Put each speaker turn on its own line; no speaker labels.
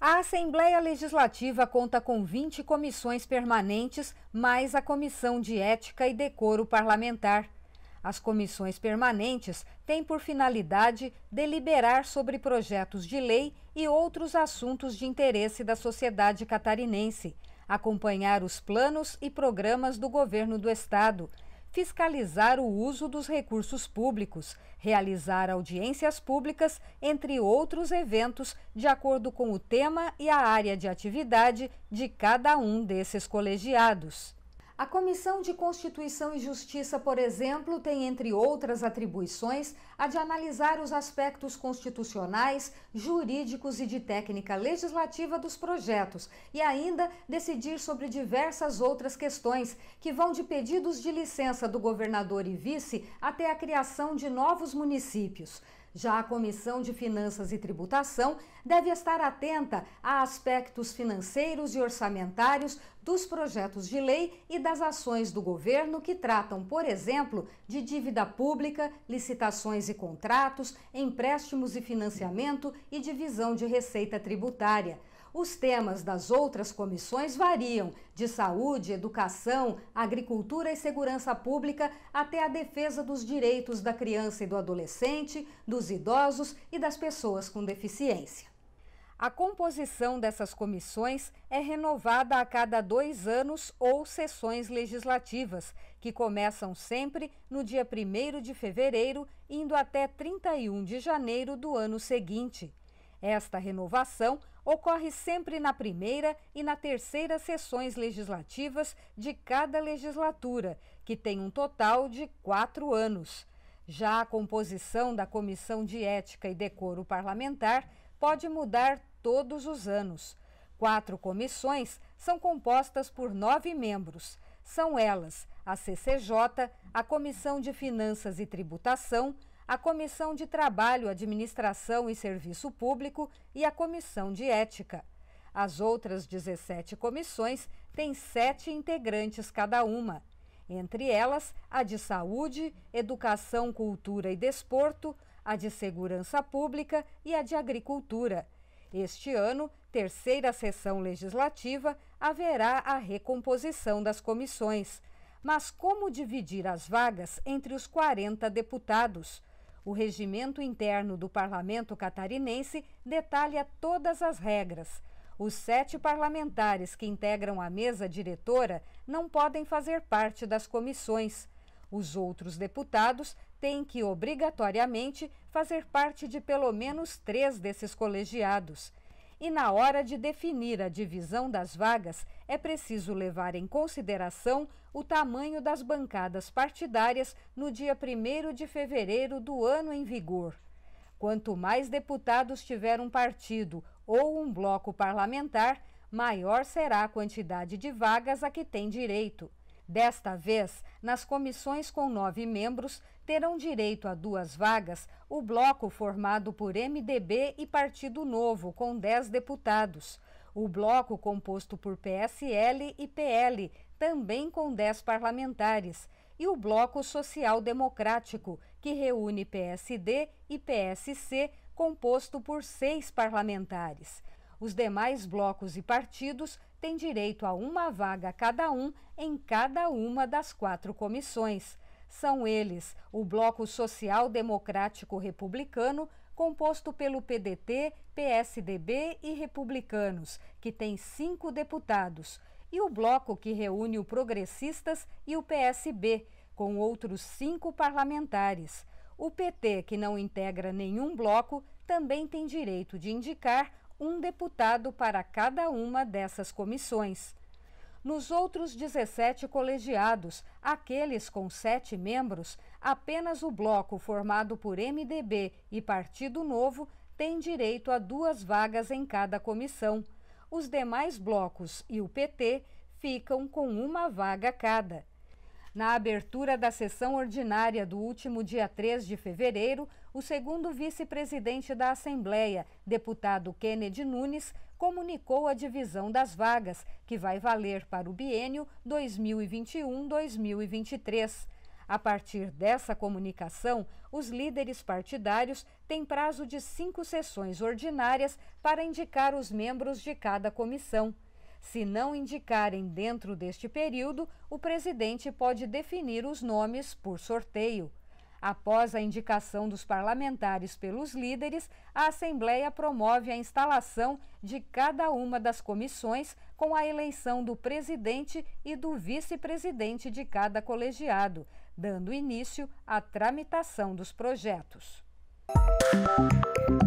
A Assembleia Legislativa conta com 20 comissões permanentes, mais a Comissão de Ética e Decoro Parlamentar. As comissões permanentes têm por finalidade deliberar sobre projetos de lei e outros assuntos de interesse da sociedade catarinense, acompanhar os planos e programas do governo do Estado fiscalizar o uso dos recursos públicos, realizar audiências públicas, entre outros eventos, de acordo com o tema e a área de atividade de cada um desses colegiados. A Comissão de Constituição e Justiça, por exemplo, tem, entre outras atribuições, a de analisar os aspectos constitucionais, jurídicos e de técnica legislativa dos projetos e ainda decidir sobre diversas outras questões, que vão de pedidos de licença do governador e vice até a criação de novos municípios. Já a Comissão de Finanças e Tributação deve estar atenta a aspectos financeiros e orçamentários dos projetos de lei e das ações do governo que tratam, por exemplo, de dívida pública, licitações e contratos, empréstimos e financiamento e divisão de receita tributária. Os temas das outras comissões variam, de saúde, educação, agricultura e segurança pública, até a defesa dos direitos da criança e do adolescente, dos idosos e das pessoas com deficiência. A composição dessas comissões é renovada a cada dois anos ou sessões legislativas, que começam sempre no dia 1 de fevereiro, indo até 31 de janeiro do ano seguinte. Esta renovação ocorre sempre na primeira e na terceira sessões legislativas de cada legislatura, que tem um total de quatro anos. Já a composição da Comissão de Ética e Decoro Parlamentar pode mudar todos os anos. Quatro comissões são compostas por nove membros. São elas a CCJ, a Comissão de Finanças e Tributação, a Comissão de Trabalho, Administração e Serviço Público e a Comissão de Ética. As outras 17 comissões têm sete integrantes cada uma. Entre elas, a de Saúde, Educação, Cultura e Desporto, a de Segurança Pública e a de Agricultura. Este ano, terceira sessão legislativa, haverá a recomposição das comissões. Mas como dividir as vagas entre os 40 deputados? O regimento interno do parlamento catarinense detalha todas as regras. Os sete parlamentares que integram a mesa diretora não podem fazer parte das comissões. Os outros deputados têm que, obrigatoriamente, fazer parte de pelo menos três desses colegiados. E na hora de definir a divisão das vagas, é preciso levar em consideração o tamanho das bancadas partidárias no dia 1 de fevereiro do ano em vigor. Quanto mais deputados tiver um partido ou um bloco parlamentar, maior será a quantidade de vagas a que tem direito. Desta vez, nas comissões com nove membros, terão direito a duas vagas o bloco formado por MDB e Partido Novo, com 10 deputados. O bloco composto por PSL e PL, também com 10 parlamentares. E o bloco Social Democrático, que reúne PSD e PSC, composto por seis parlamentares. Os demais blocos e partidos têm direito a uma vaga cada um em cada uma das quatro comissões. São eles o Bloco Social Democrático Republicano, composto pelo PDT, PSDB e Republicanos, que tem cinco deputados, e o bloco que reúne o Progressistas e o PSB, com outros cinco parlamentares. O PT, que não integra nenhum bloco, também tem direito de indicar um deputado para cada uma dessas comissões. Nos outros 17 colegiados, aqueles com sete membros, apenas o bloco formado por MDB e Partido Novo tem direito a duas vagas em cada comissão. Os demais blocos e o PT ficam com uma vaga cada. Na abertura da sessão ordinária do último dia 3 de fevereiro, o segundo vice-presidente da Assembleia, deputado Kennedy Nunes, comunicou a divisão das vagas, que vai valer para o bienio 2021-2023. A partir dessa comunicação, os líderes partidários têm prazo de cinco sessões ordinárias para indicar os membros de cada comissão. Se não indicarem dentro deste período, o presidente pode definir os nomes por sorteio. Após a indicação dos parlamentares pelos líderes, a Assembleia promove a instalação de cada uma das comissões com a eleição do presidente e do vice-presidente de cada colegiado, dando início à tramitação dos projetos. Música